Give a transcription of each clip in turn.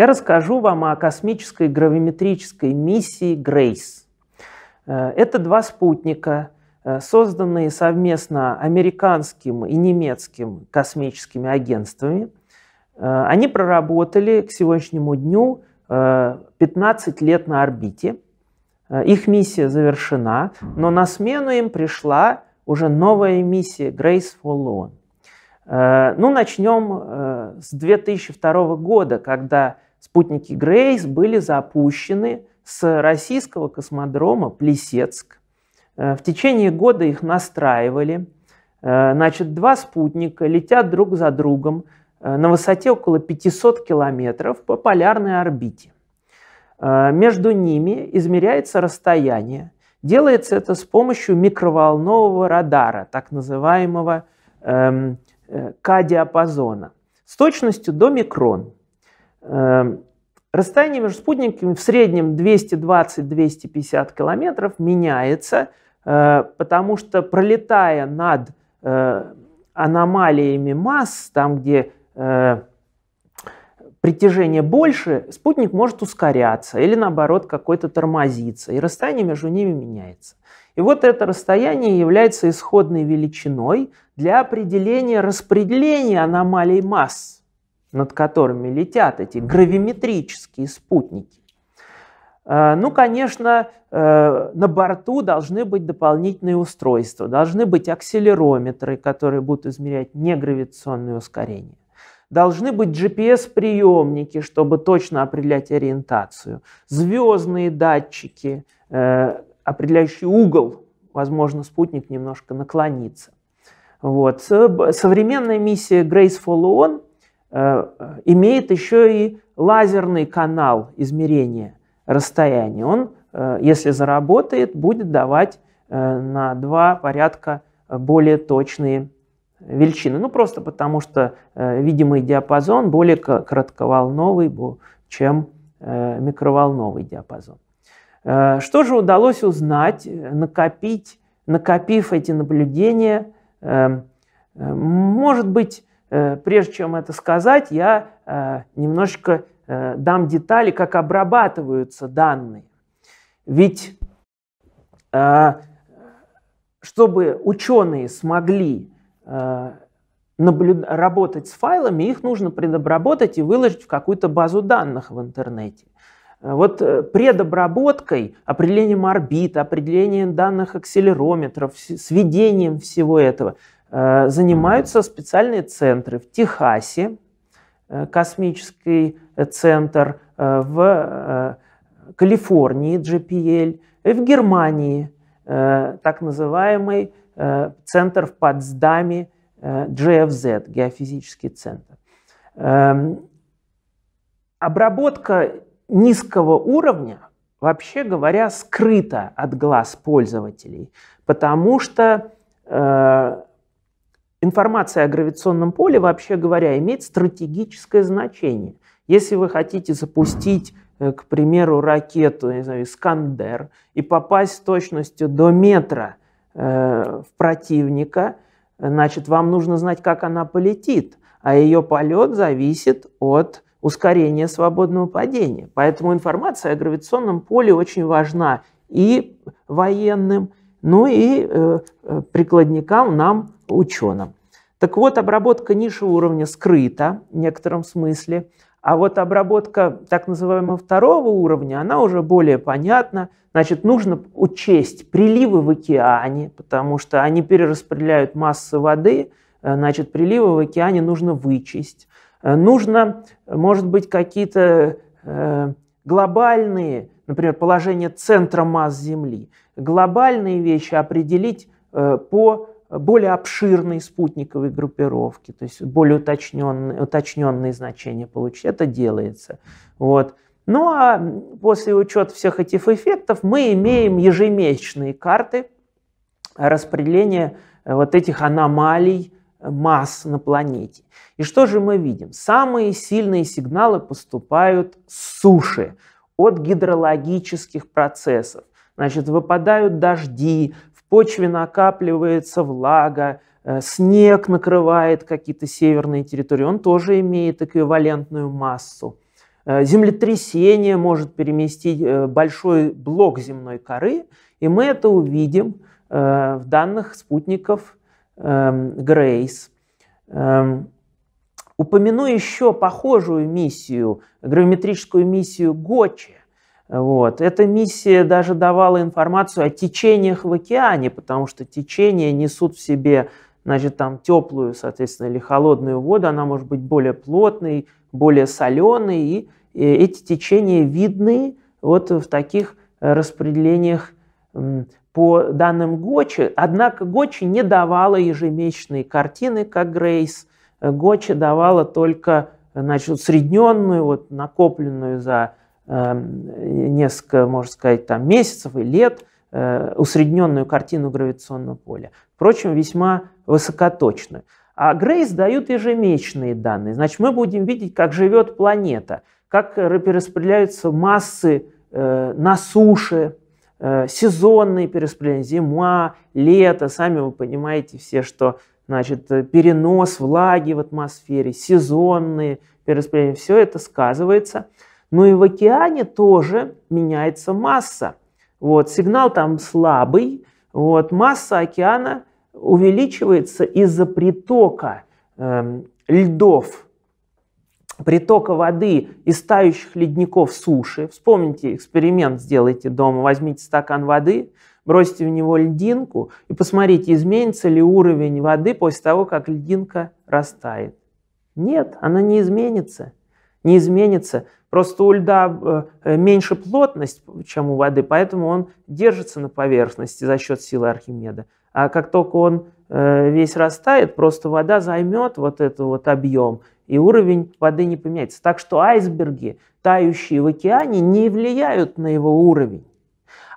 Я расскажу вам о космической гравиметрической миссии «Грейс». Э, это два спутника, э, созданные совместно американским и немецким космическими агентствами. Э, они проработали к сегодняшнему дню 15 лет на орбите. Их миссия завершена, но на смену им пришла уже новая миссия Grace for Lawn. Ну, начнем с 2002 года, когда спутники Грейс были запущены с российского космодрома Плесецк. Э, в течение года их настраивали. Э, значит, два спутника летят друг за другом э, на высоте около 500 километров по полярной орбите. Между ними измеряется расстояние. Делается это с помощью микроволнового радара, так называемого эм, К-диапазона, с точностью до микрон. Эм, расстояние между спутниками в среднем 220-250 километров меняется, э, потому что пролетая над э, аномалиями масс, там, где э, притяжение больше, спутник может ускоряться или, наоборот, какой-то тормозиться, и расстояние между ними меняется. И вот это расстояние является исходной величиной для определения распределения аномалий масс над которыми летят эти гравиметрические спутники. Э, ну, конечно, э, на борту должны быть дополнительные устройства, должны быть акселерометры, которые будут измерять негравитационные ускорения. Должны быть GPS-приемники, чтобы точно определять ориентацию. Звездные датчики, э, определяющие угол. Возможно, спутник немножко наклонится. Вот. Современная миссия Grace Follow On – Э, имеет еще и лазерный канал измерения расстояния. Он, э, если заработает, будет давать э, на два порядка более точные величины. Ну, просто потому что видимый диапазон более коротковолновый, чем микроволновый диапазон. Что же удалось узнать, накопить, накопив эти наблюдения? Эм, может быть, Э, прежде чем это сказать, я э, немножечко э, дам детали, как обрабатываются данные. Ведь чтобы ученые смогли наблюд... работать с файлами, их нужно предобработать и выложить в какую-то базу данных в интернете. Вот предобработкой, определением орбит, определением данных акселерометров, сведением всего этого – Э, занимаются специальные центры в Техасе, э, космический э, центр в Калифорнии, GPL, и в Германии, так называемый центр в Потсдаме GFZ, геофизический центр. Эм, обработка низкого уровня, вообще говоря, скрыта от глаз пользователей, потому что Информация о гравитационном поле, вообще говоря, имеет стратегическое значение. Если вы хотите запустить, э, к примеру, ракету, я не знаю, «Искандер», и попасть с точностью до метра э, в противника, значит, вам нужно знать, как она полетит, а ее полет зависит от ускорения свободного падения. Поэтому информация о гравитационном поле очень важна и военным, ну и э, э, прикладникам, нам, ученым. Так вот, обработка ниши уровня скрыта в некотором смысле, а вот обработка так называемого второго уровня, она уже более понятна. Значит, нужно учесть приливы в океане, потому что они перераспределяют массы воды, э, значит, приливы в океане нужно вычесть. Нужно, может быть, какие-то глобальные, например, положение центра масс Земли глобальные вещи определить э, по более обширной спутниковой группировке, то есть более уточненные, уточненные значения получить. Это делается. Вот. Ну а после учета всех этих эффектов мы имеем ежемесячные карты распределения э, вот этих аномалий э, масс на планете. И что же мы видим? Самые сильные сигналы поступают с суши, от гидрологических процессов. Значит, выпадают дожди, в почве накапливается влага, э, снег накрывает какие-то северные территории, он тоже имеет эквивалентную массу. Э, землетрясение может переместить э, большой блок земной коры, и мы это увидим в данных спутников эм, Грейс. Эм, упомяну еще похожую миссию, гравиметрическую миссию Гочи. Вот. Эта миссия даже давала информацию о течениях в океане, потому что течения несут в себе значит, там теплую, соответственно, или холодную воду, она может быть более плотной, более соленой, и, эти течения видны вот в таких распределениях по данным Гочи. Однако Гочи не давала ежемесячные картины, как Грейс. Гочи давала только значит, усредненную, вот, накопленную за Эм, несколько, можно сказать, там, месяцев и лет э, усредненную картину гравитационного поля. Впрочем, весьма высокоточную. А Грейс дают ежемесячные данные. Значит, мы будем видеть, как живет планета, как перераспределяются массы э, на суше, э, сезонные перераспределения, зима, лето. Сами вы понимаете все, что значит, перенос влаги в атмосфере, сезонные перераспределения, все это сказывается – но ну и в океане тоже меняется масса. Вот, сигнал там слабый, вот, масса океана увеличивается из-за притока э, льдов, притока воды из тающих ледников суши. Вспомните эксперимент, сделайте дома, возьмите стакан воды, бросьте в него льдинку и посмотрите, изменится ли уровень воды после того, как льдинка растает. Нет, она не изменится не изменится. Просто у льда э, меньше плотность, чем у воды, поэтому он держится на поверхности за счет силы Архимеда. А как только он э, весь растает, просто вода займет вот этот вот объем, и уровень воды не поменяется. Так что айсберги, тающие в океане, не влияют на его уровень.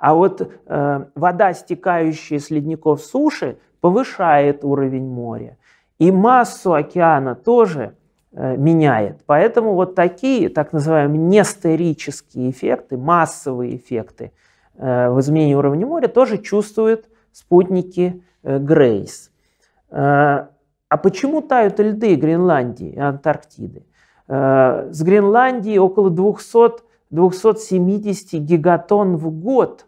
А вот э, вода, стекающая с ледников суши, повышает уровень моря. И массу океана тоже Э, меняет. Поэтому вот такие, так называемые, нестерические эффекты, массовые эффекты э, в изменении уровня моря тоже чувствуют спутники э, Грейс. А почему тают льды Гренландии и Антарктиды? С Гренландии около 200, 270 гигатон в год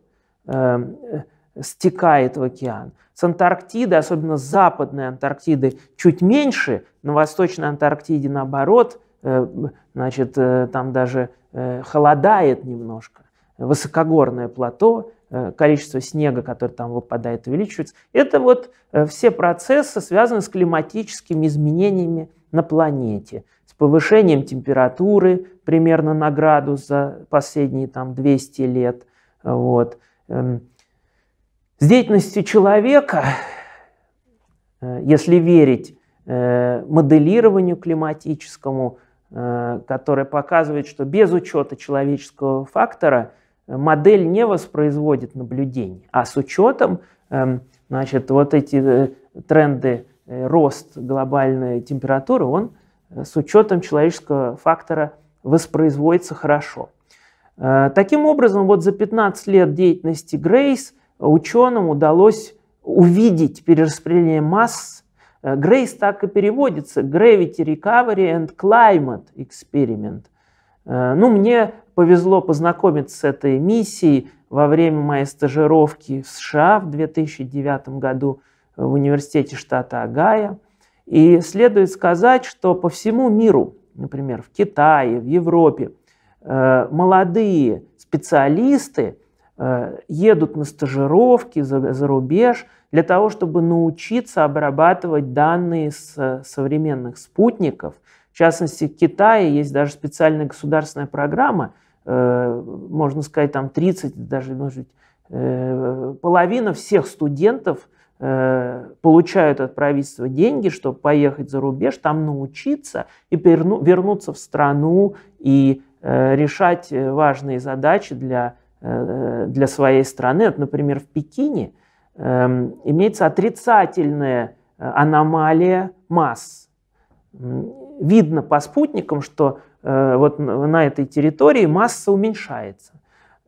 стекает в океан. С Антарктиды, особенно с Западной Антарктиды, чуть меньше, на Восточной Антарктиде наоборот, э, значит, э, там даже э, холодает немножко. Высокогорное плато, количество снега, которое там выпадает, увеличивается. Это вот все процессы, связаны с климатическими изменениями на планете, с повышением температуры примерно на градус за последние там 200 лет. Вот эм, с деятельностью человека, э, если верить э, моделированию климатическому, э, которое показывает, что без учета человеческого фактора модель не воспроизводит наблюдений, а с учетом значит, вот эти тренды рост глобальной температуры, он с учетом человеческого фактора воспроизводится хорошо. Таким образом, вот за 15 лет деятельности Грейс – ученым удалось увидеть перераспределение масс. Э, Грейс так и переводится. Gravity Recovery and Climate Experiment. Э, ну, мне повезло познакомиться с этой миссией во время моей стажировки в США в 2009 году в университете штата Агая. И следует сказать, что по всему миру, например, в Китае, в Европе, э, молодые специалисты – Э, едут на стажировки за, за рубеж для того, чтобы научиться обрабатывать данные с э, современных спутников. В частности, в Китае есть даже специальная государственная программа, э, можно сказать, там 30, даже, может быть, половина всех студентов получают от правительства деньги, чтобы поехать за рубеж, там научиться и вернуться в страну и решать важные задачи для Э, для своей страны. Вот, например, в Пекине эм, имеется отрицательная э, аномалия масс. Видно по спутникам, что э, вот на этой территории масса уменьшается.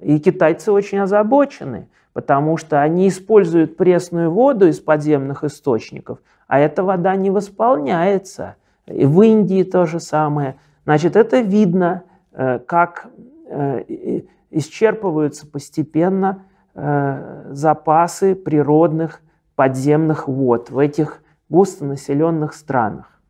И китайцы очень озабочены, потому что они используют пресную воду из подземных источников, а эта вода не восполняется. И в Индии то же самое. Значит, это видно, как Э, исчерпываются постепенно э, запасы природных подземных вод в этих густонаселенных странах.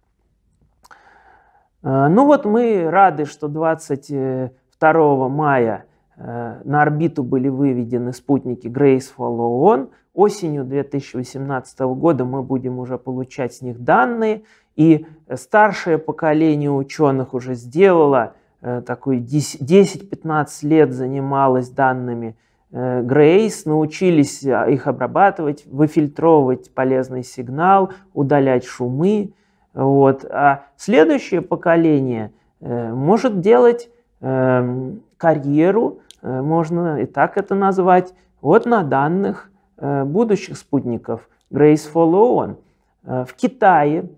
Э, ну вот мы рады, что 22 мая на орбиту были выведены спутники Graceful ООН. Осенью 2018 года мы будем уже получать с них данные, и старшее поколение ученых уже сделало – Э, такой 10-15 лет занималась данными Грейс, э, научились э, их обрабатывать, выфильтровывать полезный сигнал, удалять шумы. Вот. А следующее поколение может делать карьеру, можно и так это назвать, вот на данных будущих спутников Grace Followan. В Китае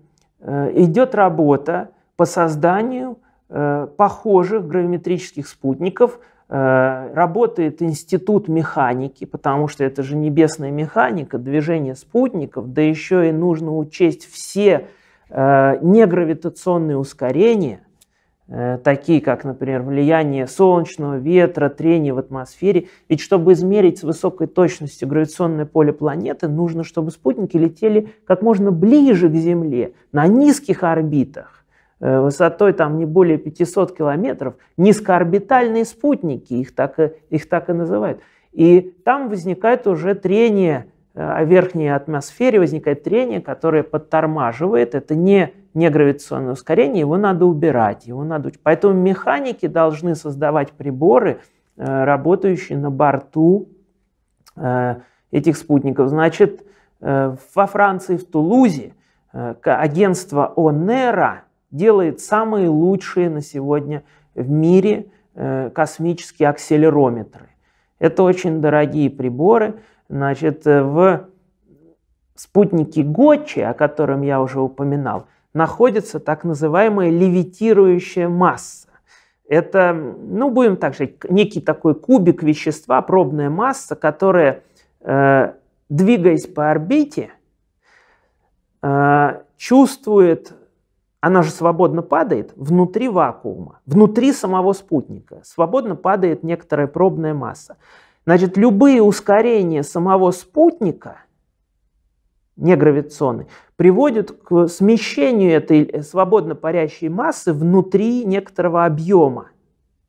идет работа по созданию – Э, похожих гравиметрических спутников э, работает институт механики, потому что это же небесная механика, движение спутников, да еще и нужно учесть все э, негравитационные ускорения, такие как, например, влияние солнечного ветра, трение в атмосфере. Ведь чтобы измерить с высокой точностью гравитационное поле планеты, нужно, чтобы спутники летели как можно ближе к Земле, на низких орбитах. Э, высотой там не более 500 километров, низкоорбитальные спутники, их так, их так и называют. И там возникает уже трение э, о верхней атмосфере, возникает трение, которое подтормаживает, это не не гравитационное ускорение, его надо убирать, его надо... Поэтому механики должны создавать приборы, э, работающие на борту этих спутников. Значит, во Франции, в Тулузе, агентство ОНЕРА – делает самые лучшие на сегодня в мире э, космические акселерометры. Это очень дорогие приборы. Значит, э, в спутнике Гочи, о котором я уже упоминал, находится так называемая левитирующая масса. Это, ну, будем так же, некий такой кубик вещества, пробная масса, которая, э, двигаясь по орбите, чувствует она же свободно падает внутри вакуума, внутри самого спутника. Свободно падает некоторая пробная масса. Значит, любые ускорения самого спутника, негравитационные, приводят к смещению этой э, свободно парящей массы внутри некоторого объема.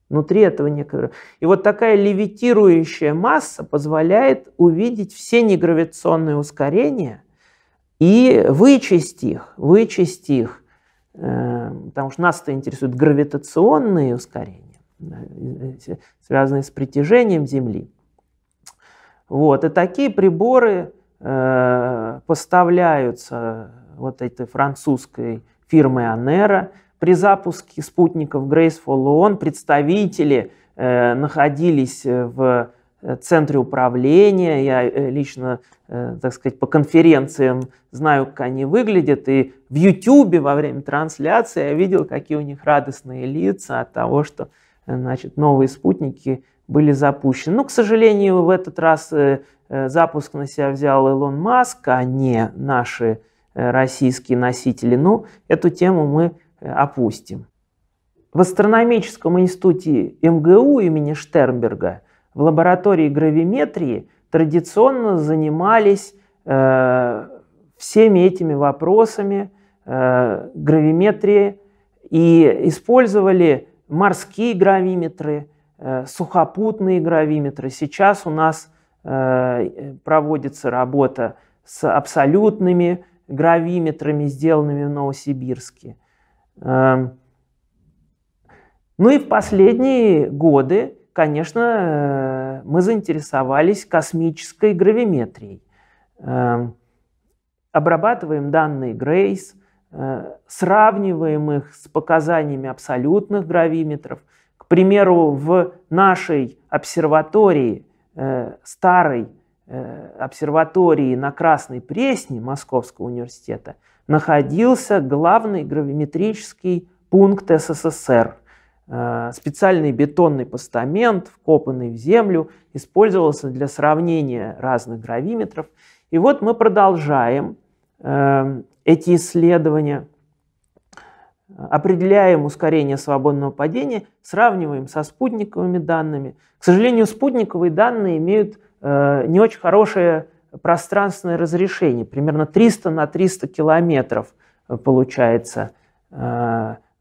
Внутри этого некоторого. И вот такая левитирующая масса позволяет увидеть все негравитационные ускорения и вычесть их, вычесть их Эм, потому что нас это интересует гравитационные ускорения, связанные с притяжением Земли. Вот, и такие приборы э, поставляются вот этой французской фирмой Анера. При запуске спутников Graceful Lawn представители э, находились в Э, центре управления, я э, лично, э, так сказать, по конференциям знаю, как они выглядят, и в Ютубе во время трансляции я видел, какие у них радостные лица от того, что значит, новые спутники были запущены. Но, ну, к сожалению, в этот раз запуск на себя взял Илон Маск, а не наши российские носители. Но ну, эту тему мы опустим. В астрономическом институте МГУ имени Штернберга – в лаборатории гравиметрии традиционно занимались э, всеми этими вопросами э, гравиметрии и использовали морские гравиметры, э, сухопутные гравиметры. Сейчас у нас э, проводится работа с абсолютными гравиметрами, сделанными в Новосибирске. Э, ну и в последние годы конечно, э, мы заинтересовались космической гравиметрией. Эм, обрабатываем данные Грейс, э, сравниваем их с показаниями абсолютных гравиметров. К примеру, в нашей обсерватории, э, старой обсерватории на Красной Пресне Московского университета, находился главный гравиметрический пункт СССР – Э, специальный бетонный постамент, вкопанный в землю, использовался для сравнения разных гравиметров. И вот мы продолжаем эм, эти исследования, определяем ускорение свободного падения, сравниваем со спутниковыми данными. К сожалению, спутниковые данные имеют э, не очень хорошее пространственное разрешение, примерно 300 на 300 километров э, получается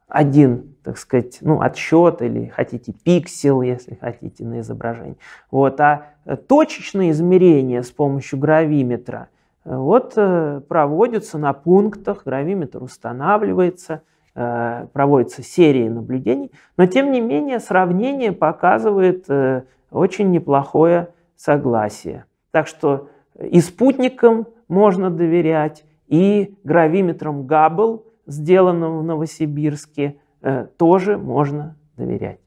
один так сказать, ну, отсчет или хотите пиксел, если хотите, на изображение. Вот. А точечные измерения с помощью гравиметра э, вот, э, проводятся на пунктах, гравиметр устанавливается, э, проводятся серии наблюдений, но тем не менее сравнение показывает очень неплохое согласие. Так что и спутникам можно доверять, и гравиметром Габбл, сделанным в Новосибирске, Э, тоже можно доверять.